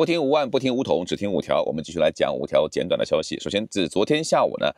不听五万，不听五筒，只听五条。我们继续来讲五条简短的消息。首先，自昨天下午呢，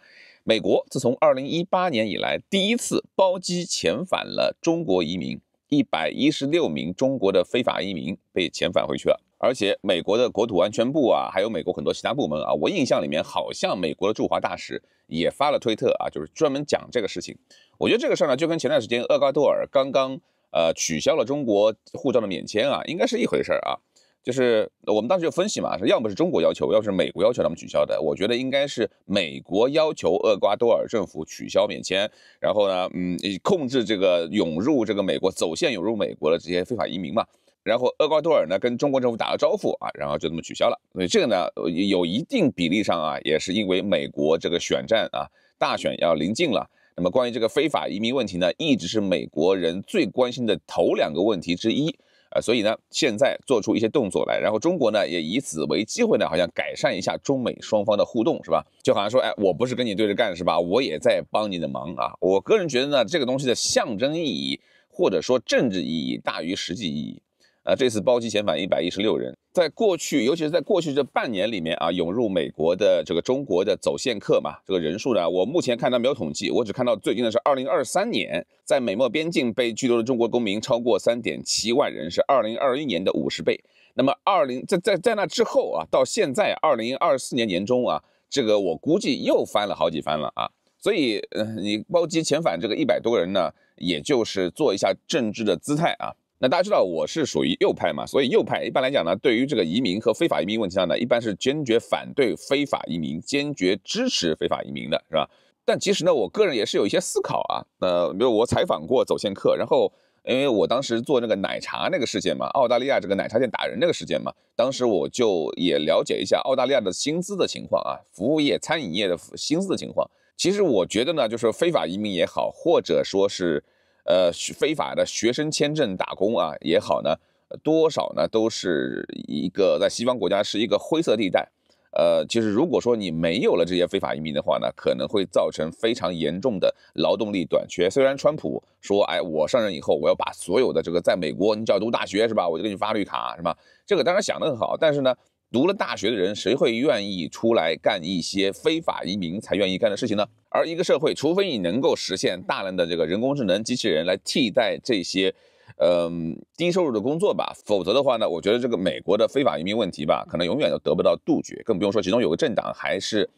美国自从二零一八年以来第一次包机遣返了中国移民，一百一十六名中国的非法移民被遣返回去了。而且，美国的国土安全部啊，还有美国很多其他部门啊，我印象里面好像美国的驻华大使也发了推特啊，就是专门讲这个事情。我觉得这个事儿呢，就跟前段时间厄瓜多尔刚刚呃取消了中国护照的免签啊，应该是一回事儿啊。就是我们当时就分析嘛，说要么是中国要求，要是美国要求他们取消的，我觉得应该是美国要求厄瓜多尔政府取消免签，然后呢，嗯，控制这个涌入这个美国走线涌入美国的这些非法移民嘛。然后厄瓜多尔呢跟中国政府打了招呼啊，然后就这么取消了。所以这个呢，有一定比例上啊，也是因为美国这个选战啊，大选要临近了。那么关于这个非法移民问题呢，一直是美国人最关心的头两个问题之一。啊，所以呢，现在做出一些动作来，然后中国呢也以此为机会呢，好像改善一下中美双方的互动，是吧？就好像说，哎，我不是跟你对着干，是吧？我也在帮你的忙啊。我个人觉得呢，这个东西的象征意义或者说政治意义大于实际意义。啊，这次包机遣返一百一十六人，在过去，尤其是在过去这半年里面啊，涌入美国的这个中国的走线客嘛，这个人数呢，我目前看它没有统计，我只看到最近的是二零二三年，在美墨边境被拘留的中国公民超过三点七万人，是二零二一年的五十倍。那么二零在在在那之后啊，到现在二零二四年年中啊，这个我估计又翻了好几番了啊。所以，嗯，你包机遣返这个一百多个人呢，也就是做一下政治的姿态啊。那大家知道我是属于右派嘛，所以右派一般来讲呢，对于这个移民和非法移民问题上呢，一般是坚决反对非法移民，坚决支持非法移民的，是吧？但其实呢，我个人也是有一些思考啊。呃，比如我采访过走线客，然后因为我当时做那个奶茶那个事件嘛，澳大利亚这个奶茶店打人那个事件嘛，当时我就也了解一下澳大利亚的薪资的情况啊，服务业、餐饮业的薪资的情况。其实我觉得呢，就是非法移民也好，或者说是。呃，非法的学生签证打工啊也好呢，多少呢都是一个在西方国家是一个灰色地带。呃，其实如果说你没有了这些非法移民的话呢，可能会造成非常严重的劳动力短缺。虽然川普说，哎，我上任以后我要把所有的这个在美国，你只要读大学是吧，我就给你发绿卡是吧？这个当然想得很好，但是呢。读了大学的人，谁会愿意出来干一些非法移民才愿意干的事情呢？而一个社会，除非你能够实现大量的这个人工智能机器人来替代这些，嗯，低收入的工作吧，否则的话呢，我觉得这个美国的非法移民问题吧，可能永远都得不到杜绝，更不用说其中有个政党还是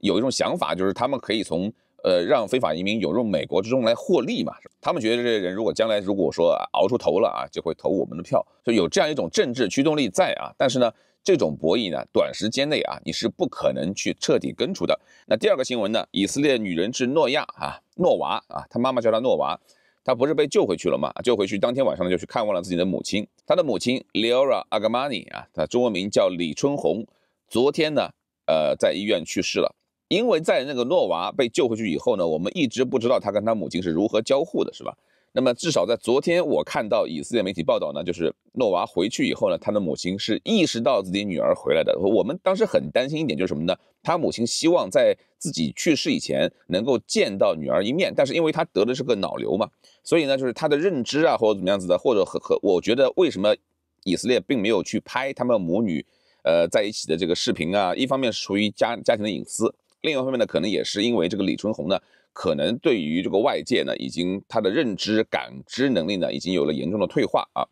有一种想法，就是他们可以从呃让非法移民涌入美国之中来获利嘛。他们觉得这些人如果将来如果说熬出头了啊，就会投我们的票，就有这样一种政治驱动力在啊。但是呢。这种博弈呢，短时间内啊，你是不可能去彻底根除的。那第二个新闻呢，以色列女人质诺亚啊，诺娃啊，她妈妈叫她诺娃，她不是被救回去了吗？救回去当天晚上呢，就去看望了自己的母亲，她的母亲 Leora Agamani 啊，她中文名叫李春红，昨天呢，呃，在医院去世了。因为在那个诺娃被救回去以后呢，我们一直不知道她跟她母亲是如何交互的，是吧？那么至少在昨天，我看到以色列媒体报道呢，就是诺娃回去以后呢，她的母亲是意识到自己女儿回来的。我们当时很担心一点就是什么呢？她母亲希望在自己去世以前能够见到女儿一面，但是因为她得的是个脑瘤嘛，所以呢，就是她的认知啊或者怎么样子的，或者和和我觉得为什么以色列并没有去拍他们母女呃在一起的这个视频啊？一方面是出于家家庭的隐私，另一方面呢，可能也是因为这个李春红呢。可能对于这个外界呢，已经他的认知感知能力呢，已经有了严重的退化啊。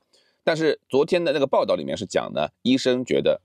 但是昨天的那个报道里面是讲呢，医生觉得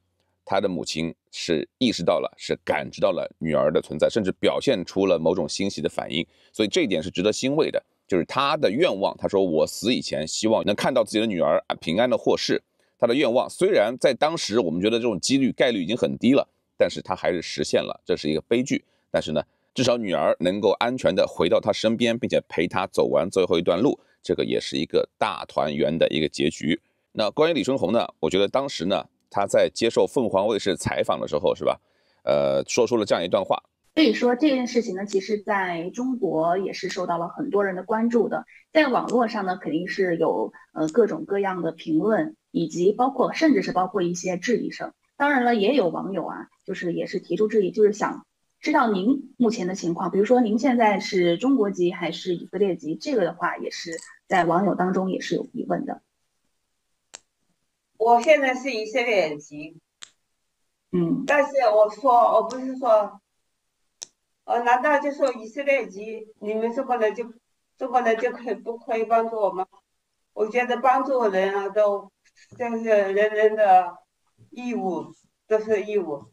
他的母亲是意识到了，是感知到了女儿的存在，甚至表现出了某种欣喜的反应。所以这一点是值得欣慰的。就是他的愿望，他说我死以前希望能看到自己的女儿啊平安的获释。他的愿望虽然在当时我们觉得这种几率概率已经很低了，但是他还是实现了，这是一个悲剧。但是呢。至少女儿能够安全的回到他身边，并且陪他走完最后一段路，这个也是一个大团圆的一个结局。那关于李春红呢？我觉得当时呢，他在接受凤凰卫视采访的时候，是吧？呃，说出了这样一段话。可以说这件事情呢，其实在中国也是受到了很多人的关注的。在网络上呢，肯定是有呃各种各样的评论，以及包括甚至是包括一些质疑声。当然了，也有网友啊，就是也是提出质疑，就是想。知道您目前的情况，比如说您现在是中国籍还是以色列籍？这个的话也是在网友当中也是有疑问的。我现在是以色列籍，嗯，但是我说我不是说，呃，难道就说以色列籍你们中国人就中国人就可以不可以帮助我吗？我觉得帮助人啊都就是人人的义务，都是义务。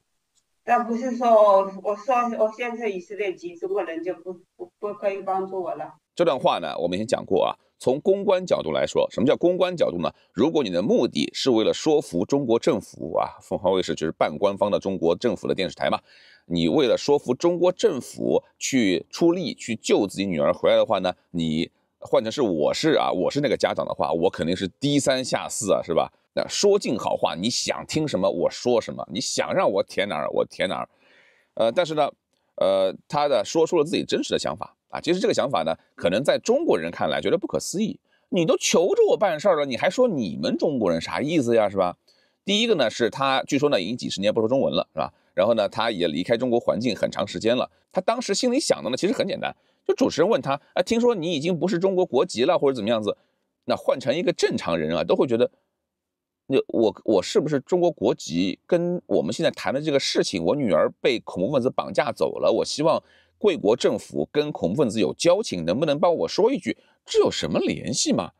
那不是说我我说我现在以色列籍中国人就不不不可以帮助我了？这段话呢，我们已经讲过啊。从公关角度来说，什么叫公关角度呢？如果你的目的是为了说服中国政府啊，凤凰卫视就是半官方的中国政府的电视台嘛，你为了说服中国政府去出力去救自己女儿回来的话呢，你换成是我是啊，我是那个家长的话，我肯定是低三下四啊，是吧？说尽好话，你想听什么我说什么，你想让我填哪儿我填哪儿，呃，但是呢，呃，他的说出了自己真实的想法啊，其实这个想法呢，可能在中国人看来觉得不可思议。你都求着我办事儿了，你还说你们中国人啥意思呀，是吧？第一个呢是他据说呢已经几十年不说中文了，是吧？然后呢他也离开中国环境很长时间了。他当时心里想的呢其实很简单，就主持人问他啊，听说你已经不是中国国籍了或者怎么样子，那换成一个正常人啊都会觉得。那我我是不是中国国籍？跟我们现在谈的这个事情，我女儿被恐怖分子绑架走了。我希望贵国政府跟恐怖分子有交情，能不能帮我说一句，这有什么联系吗？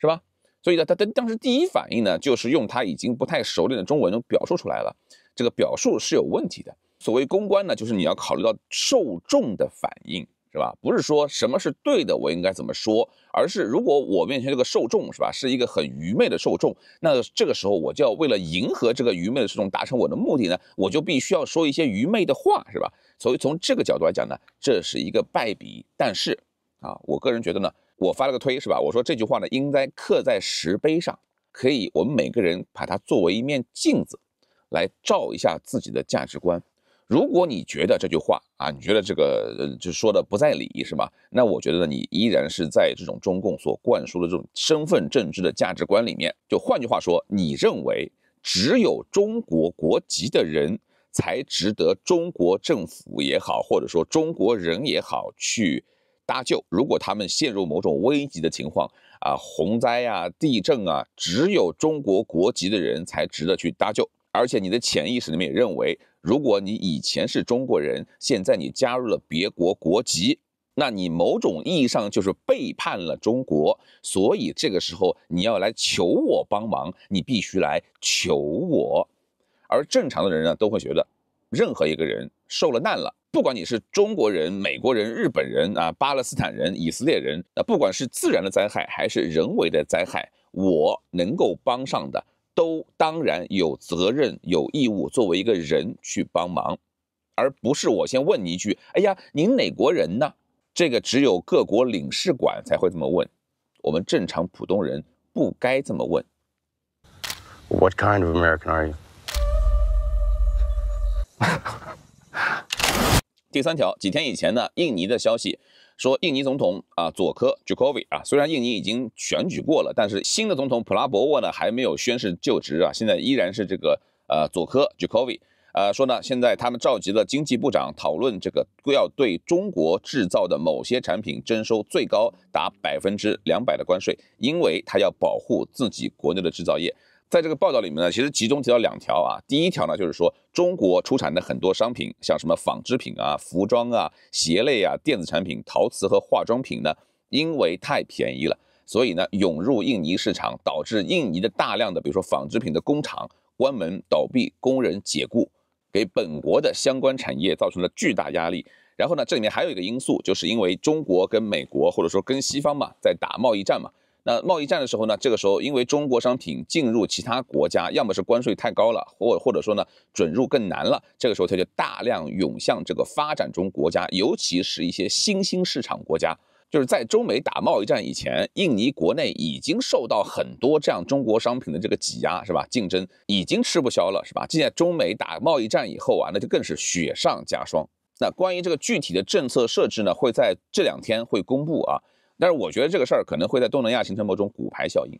是吧？所以呢，他当当时第一反应呢，就是用他已经不太熟练的中文表述出来了，这个表述是有问题的。所谓公关呢，就是你要考虑到受众的反应。是吧？不是说什么是对的，我应该怎么说，而是如果我面前这个受众是吧，是一个很愚昧的受众，那这个时候我就要为了迎合这个愚昧的受众达成我的目的呢，我就必须要说一些愚昧的话，是吧？所以从这个角度来讲呢，这是一个败笔。但是啊，我个人觉得呢，我发了个推是吧？我说这句话呢，应该刻在石碑上，可以我们每个人把它作为一面镜子，来照一下自己的价值观。如果你觉得这句话啊，你觉得这个呃，就说的不在理，是吧？那我觉得你依然是在这种中共所灌输的这种身份政治的价值观里面。就换句话说，你认为只有中国国籍的人才值得中国政府也好，或者说中国人也好去搭救。如果他们陷入某种危急的情况啊，洪灾呀、地震啊，只有中国国籍的人才值得去搭救。而且你的潜意识里面也认为，如果你以前是中国人，现在你加入了别国国籍，那你某种意义上就是背叛了中国。所以这个时候你要来求我帮忙，你必须来求我。而正常的人呢，都会觉得，任何一个人受了难了，不管你是中国人、美国人、日本人啊、巴勒斯坦人、以色列人啊，不管是自然的灾害还是人为的灾害，我能够帮上的。都当然有责任有义务作为一个人去帮忙，而不是我先问你一句，哎呀，您哪国人呢？这个只有各国领事馆才会这么问，我们正常普通人不该这么问。What kind of American are you？第三条，几天以前呢，印尼的消息。说印尼总统啊佐科 Jokowi 啊，虽然印尼已经选举过了，但是新的总统普拉博沃呢还没有宣誓就职啊，现在依然是这个呃佐科 Jokowi，呃说呢现在他们召集了经济部长讨论这个要对中国制造的某些产品征收最高达百分之两百的关税，因为他要保护自己国内的制造业。在这个报道里面呢，其实集中提到两条啊。第一条呢，就是说中国出产的很多商品，像什么纺织品啊、服装啊、鞋类啊、电子产品、陶瓷和化妆品呢，因为太便宜了，所以呢涌入印尼市场，导致印尼的大量的比如说纺织品的工厂关门倒闭、工人解雇，给本国的相关产业造成了巨大压力。然后呢，这里面还有一个因素，就是因为中国跟美国或者说跟西方嘛，在打贸易战嘛。那贸易战的时候呢，这个时候因为中国商品进入其他国家，要么是关税太高了，或或者说呢准入更难了，这个时候它就大量涌向这个发展中国家，尤其是一些新兴市场国家。就是在中美打贸易战以前，印尼国内已经受到很多这样中国商品的这个挤压，是吧？竞争已经吃不消了，是吧？现在中美打贸易战以后啊，那就更是雪上加霜。那关于这个具体的政策设置呢，会在这两天会公布啊。但是我觉得这个事儿可能会在东南亚形成某种骨牌效应，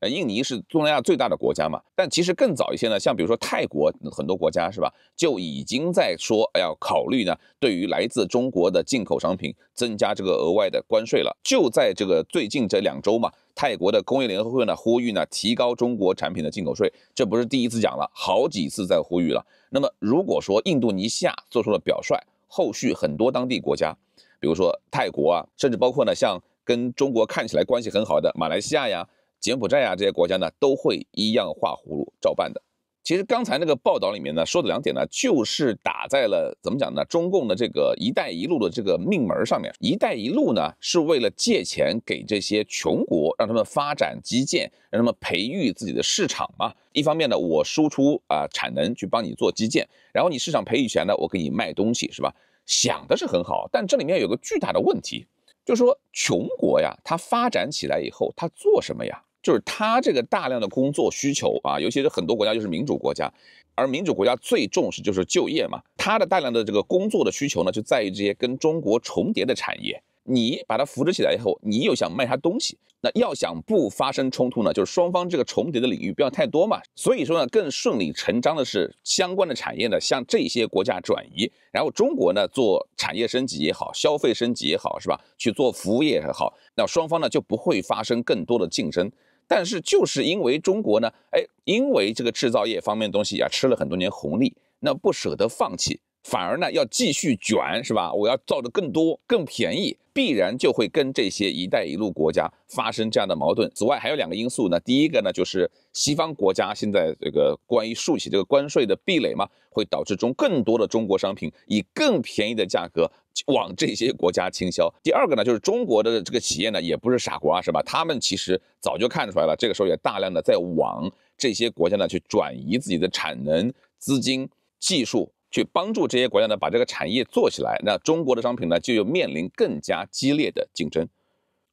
呃，印尼是东南亚最大的国家嘛，但其实更早一些呢，像比如说泰国很多国家是吧，就已经在说要考虑呢，对于来自中国的进口商品增加这个额外的关税了。就在这个最近这两周嘛，泰国的工业联合会呢呼吁呢提高中国产品的进口税，这不是第一次讲了，好几次在呼吁了。那么如果说印度尼西亚做出了表率，后续很多当地国家，比如说泰国啊，甚至包括呢像。跟中国看起来关系很好的马来西亚呀、柬埔寨呀这些国家呢，都会一样画葫芦照办的。其实刚才那个报道里面呢，说的两点呢，就是打在了怎么讲呢？中共的这个“一带一路”的这个命门上面。“一带一路”呢是为了借钱给这些穷国，让他们发展基建，让他们培育自己的市场嘛。一方面呢，我输出啊产能去帮你做基建，然后你市场培育起来，我给你卖东西，是吧？想的是很好，但这里面有个巨大的问题。就是说，穷国呀，它发展起来以后，它做什么呀？就是它这个大量的工作需求啊，尤其是很多国家就是民主国家，而民主国家最重视就是就业嘛。它的大量的这个工作的需求呢，就在于这些跟中国重叠的产业。你把它扶持起来以后，你又想卖它东西，那要想不发生冲突呢，就是双方这个重叠的领域不要太多嘛。所以说呢，更顺理成章的是相关的产业呢向这些国家转移，然后中国呢做产业升级也好，消费升级也好，是吧？去做服务业也好，那双方呢就不会发生更多的竞争。但是就是因为中国呢，哎，因为这个制造业方面的东西呀吃了很多年红利，那不舍得放弃。反而呢，要继续卷，是吧？我要造的更多、更便宜，必然就会跟这些“一带一路”国家发生这样的矛盾。此外，还有两个因素呢。第一个呢，就是西方国家现在这个关于竖起这个关税的壁垒嘛，会导致中更多的中国商品以更便宜的价格往这些国家倾销。第二个呢，就是中国的这个企业呢，也不是傻瓜，是吧？他们其实早就看出来了，这个时候也大量的在往这些国家呢去转移自己的产能、资金、技术。去帮助这些国家呢，把这个产业做起来，那中国的商品呢，就又面临更加激烈的竞争。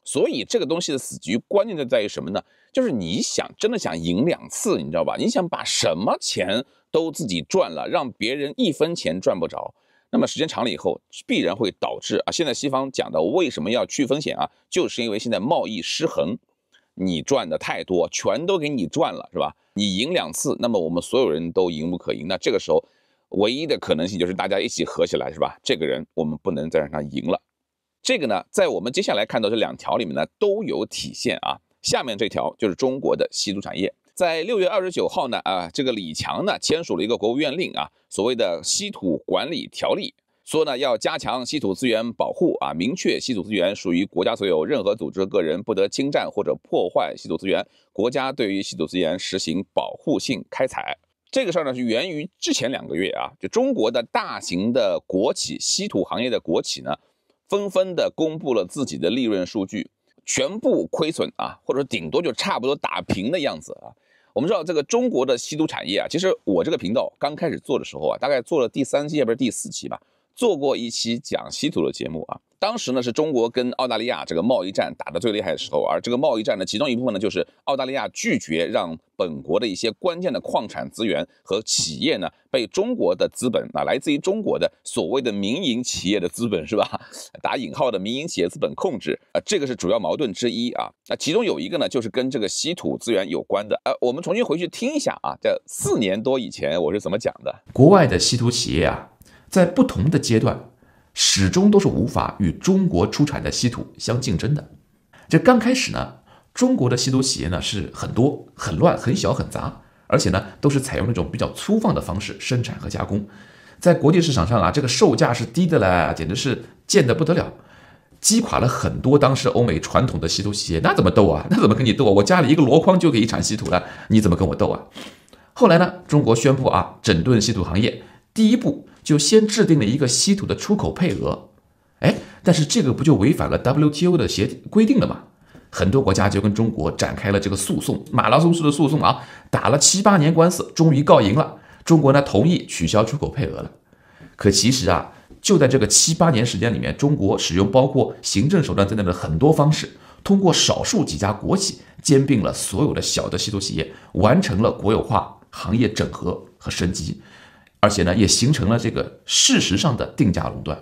所以这个东西的死局关键就在于什么呢？就是你想真的想赢两次，你知道吧？你想把什么钱都自己赚了，让别人一分钱赚不着。那么时间长了以后，必然会导致啊，现在西方讲的为什么要去风险啊？就是因为现在贸易失衡，你赚的太多，全都给你赚了，是吧？你赢两次，那么我们所有人都赢不可赢。那这个时候。唯一的可能性就是大家一起合起来，是吧？这个人我们不能再让他赢了。这个呢，在我们接下来看到这两条里面呢，都有体现啊。下面这条就是中国的稀土产业，在六月二十九号呢，啊，这个李强呢签署了一个国务院令啊，所谓的稀土管理条例，说呢要加强稀土资源保护啊，明确稀土资源属于国家所有，任何组织个人不得侵占或者破坏稀土资源，国家对于稀土资源实行保护性开采。这个事儿呢，是源于之前两个月啊，就中国的大型的国企，稀土行业的国企呢，纷纷的公布了自己的利润数据，全部亏损啊，或者顶多就差不多打平的样子啊。我们知道这个中国的稀土产业啊，其实我这个频道刚开始做的时候啊，大概做了第三期，也不是第四期吧。做过一期讲稀土的节目啊，当时呢是中国跟澳大利亚这个贸易战打得最厉害的时候，而这个贸易战的其中一部分呢，就是澳大利亚拒绝让本国的一些关键的矿产资源和企业呢被中国的资本啊，来自于中国的所谓的民营企业的资本是吧？打引号的民营企业资本控制啊，这个是主要矛盾之一啊。那其中有一个呢，就是跟这个稀土资源有关的。呃，我们重新回去听一下啊，在四年多以前我是怎么讲的？国外的稀土企业啊。在不同的阶段，始终都是无法与中国出产的稀土相竞争的。这刚开始呢，中国的稀土企业呢是很多、很乱、很小、很杂，而且呢都是采用那种比较粗放的方式生产和加工，在国际市场上啊，这个售价是低的嘞，简直是贱的不得了，击垮了很多当时欧美传统的稀土企业。那怎么斗啊？那怎么跟你斗啊？我家里一个箩筐就可以产稀土了，你怎么跟我斗啊？后来呢，中国宣布啊整顿稀土行业，第一步。就先制定了一个稀土的出口配额，哎，但是这个不就违反了 WTO 的协规定了吗？很多国家就跟中国展开了这个诉讼，马拉松式的诉讼啊，打了七八年官司，终于告赢了。中国呢同意取消出口配额了。可其实啊，就在这个七八年时间里面，中国使用包括行政手段在内的很多方式，通过少数几家国企兼并了所有的小的稀土企业，完成了国有化、行业整合和升级。而且呢，也形成了这个事实上的定价垄断。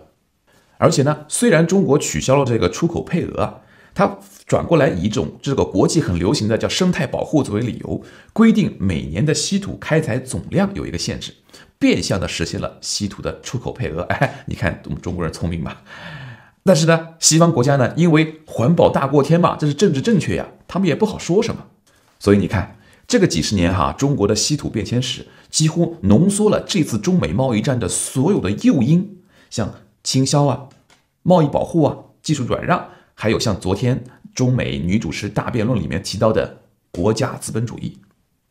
而且呢，虽然中国取消了这个出口配额啊，它转过来以一种这个国际很流行的叫生态保护作为理由，规定每年的稀土开采总量有一个限制，变相的实现了稀土的出口配额。哎，你看我们中国人聪明吧？但是呢，西方国家呢，因为环保大过天嘛，这是政治正确呀，他们也不好说什么。所以你看。这个几十年哈，中国的稀土变迁史几乎浓缩了这次中美贸易战的所有的诱因，像倾销啊、贸易保护啊、技术转让，还有像昨天中美女主持大辩论里面提到的国家资本主义。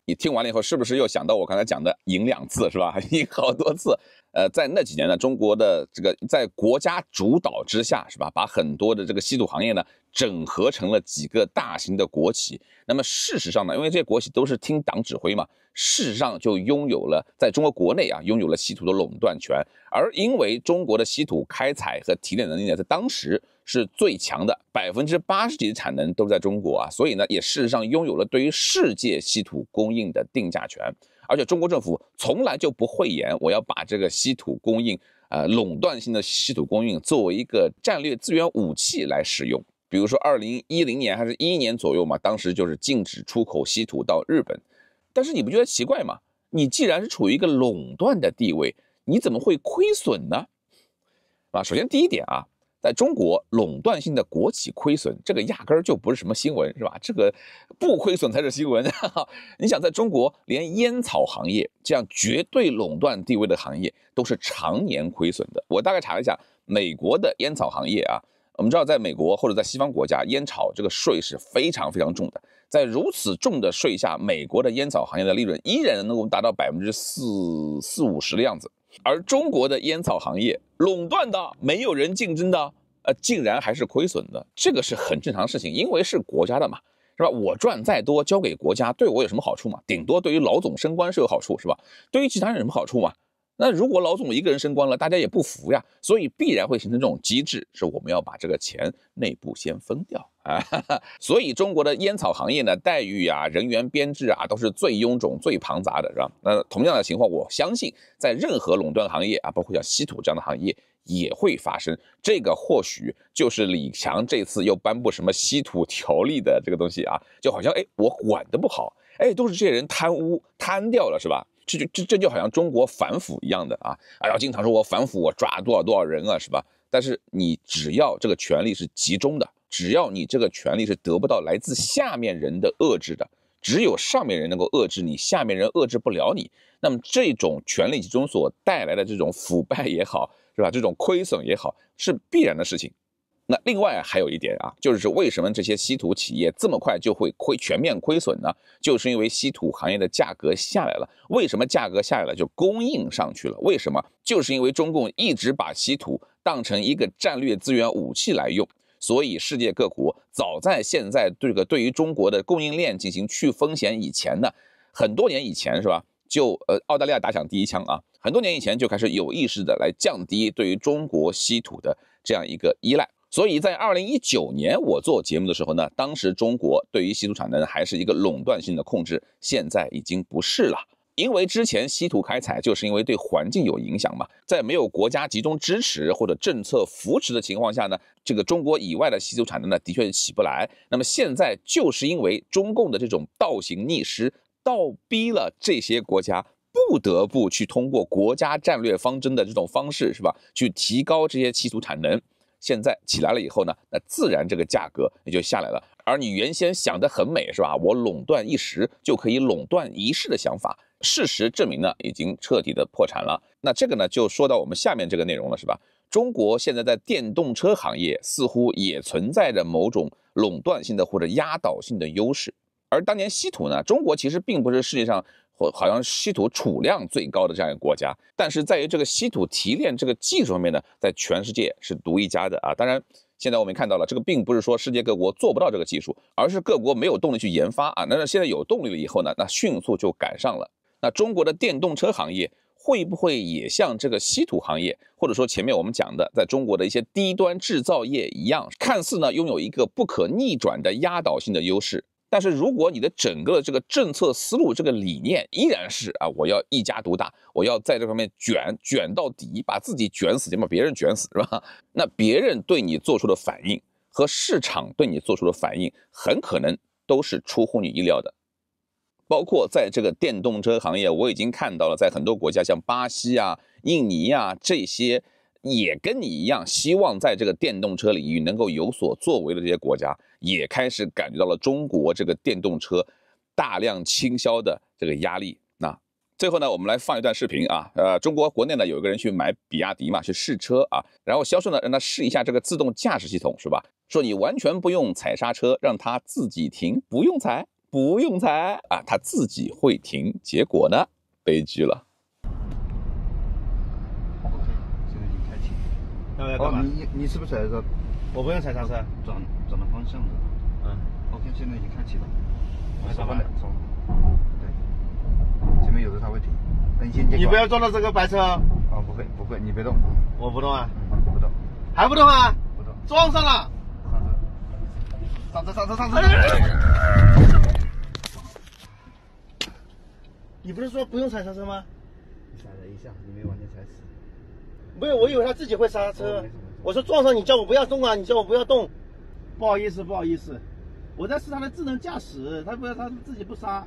你听完了以后，是不是又想到我刚才讲的赢两次是吧？赢好多次？呃，在那几年呢，中国的这个在国家主导之下是吧，把很多的这个稀土行业呢。整合成了几个大型的国企，那么事实上呢？因为这些国企都是听党指挥嘛，事实上就拥有了在中国国内啊，拥有了稀土的垄断权。而因为中国的稀土开采和提炼能力呢，在当时是最强的，百分之八十几的产能都在中国啊，所以呢，也事实上拥有了对于世界稀土供应的定价权。而且中国政府从来就不讳言，我要把这个稀土供应，呃，垄断性的稀土供应作为一个战略资源武器来使用。比如说二零一零年还是一一年左右嘛，当时就是禁止出口稀土到日本，但是你不觉得奇怪吗？你既然是处于一个垄断的地位，你怎么会亏损呢？啊，首先第一点啊，在中国垄断性的国企亏损，这个压根儿就不是什么新闻，是吧？这个不亏损才是新闻。你想，在中国连烟草行业这样绝对垄断地位的行业都是常年亏损的。我大概查了一下，美国的烟草行业啊。我们知道，在美国或者在西方国家，烟草这个税是非常非常重的。在如此重的税下，美国的烟草行业的利润依然能够达到百分之四四五十的样子。而中国的烟草行业垄断的、没有人竞争的，呃，竟然还是亏损的，这个是很正常的事情，因为是国家的嘛，是吧？我赚再多交给国家，对我有什么好处嘛？顶多对于老总升官是有好处，是吧？对于其他人有什么好处嘛？那如果老总一个人升官了，大家也不服呀，所以必然会形成这种机制，是我们要把这个钱内部先分掉啊。所以中国的烟草行业呢，待遇啊、人员编制啊，都是最臃肿、最庞杂的，是吧？那同样的情况，我相信在任何垄断行业啊，包括像稀土这样的行业也会发生。这个或许就是李强这次又颁布什么稀土条例的这个东西啊，就好像哎，我管的不好，哎，都是这些人贪污贪掉了，是吧？这就这这就好像中国反腐一样的啊，哎呀，经常说我反腐，我抓多少多少人啊，是吧？但是你只要这个权力是集中的，只要你这个权力是得不到来自下面人的遏制的，只有上面人能够遏制你，下面人遏制不了你，那么这种权力集中所带来的这种腐败也好，是吧？这种亏损也好，是必然的事情。那另外还有一点啊，就是为什么这些稀土企业这么快就会亏全面亏损呢？就是因为稀土行业的价格下来了。为什么价格下来了就供应上去了？为什么？就是因为中共一直把稀土当成一个战略资源武器来用，所以世界各国早在现在这个对于中国的供应链进行去风险以前呢，很多年以前是吧？就呃澳大利亚打响第一枪啊，很多年以前就开始有意识的来降低对于中国稀土的这样一个依赖。所以在二零一九年我做节目的时候呢，当时中国对于稀土产能还是一个垄断性的控制，现在已经不是了。因为之前稀土开采就是因为对环境有影响嘛，在没有国家集中支持或者政策扶持的情况下呢，这个中国以外的稀土产能呢，的确是起不来。那么现在就是因为中共的这种倒行逆施，倒逼了这些国家不得不去通过国家战略方针的这种方式，是吧，去提高这些稀土产能。现在起来了以后呢，那自然这个价格也就下来了。而你原先想的很美，是吧？我垄断一时就可以垄断一世的想法，事实证明呢，已经彻底的破产了。那这个呢，就说到我们下面这个内容了，是吧？中国现在在电动车行业似乎也存在着某种垄断性的或者压倒性的优势。而当年稀土呢，中国其实并不是世界上。或好像稀土储量最高的这样一个国家，但是在于这个稀土提炼这个技术方面呢，在全世界是独一家的啊。当然，现在我们看到了，这个并不是说世界各国做不到这个技术，而是各国没有动力去研发啊。那现在有动力了以后呢，那迅速就赶上了。那中国的电动车行业会不会也像这个稀土行业，或者说前面我们讲的，在中国的一些低端制造业一样，看似呢拥有一个不可逆转的压倒性的优势？但是，如果你的整个的这个政策思路、这个理念依然是啊，我要一家独大，我要在这方面卷卷到底，把自己卷死，先把别人卷死，是吧？那别人对你做出的反应和市场对你做出的反应，很可能都是出乎你意料的。包括在这个电动车行业，我已经看到了，在很多国家，像巴西啊、印尼啊这些。也跟你一样，希望在这个电动车领域能够有所作为的这些国家，也开始感觉到了中国这个电动车大量倾销的这个压力。那最后呢，我们来放一段视频啊，呃，中国国内呢有一个人去买比亚迪嘛，去试车啊，然后销售呢让他试一下这个自动驾驶系统是吧？说你完全不用踩刹车，让它自己停，不用踩，不用踩啊，它自己会停。结果呢，悲剧了。哦，你你你是不是踩着？我不用踩刹车，转转了方向的。嗯，OK，现在已经开启了。少碰对，前面有的他会停。那你先。你不要撞到这个白车。哦，不会不会，你别动。我不动啊。不动。还不动啊？不动。撞上了。上车！上车！上车！上车！你不是说不用踩刹车吗？踩了一下，你没有完全踩死。没有，我以为他自己会刹车。我说撞上你，叫我不要动啊！你叫我不要动，不好意思，不好意思，我在试他的智能驾驶，他不他自己不刹。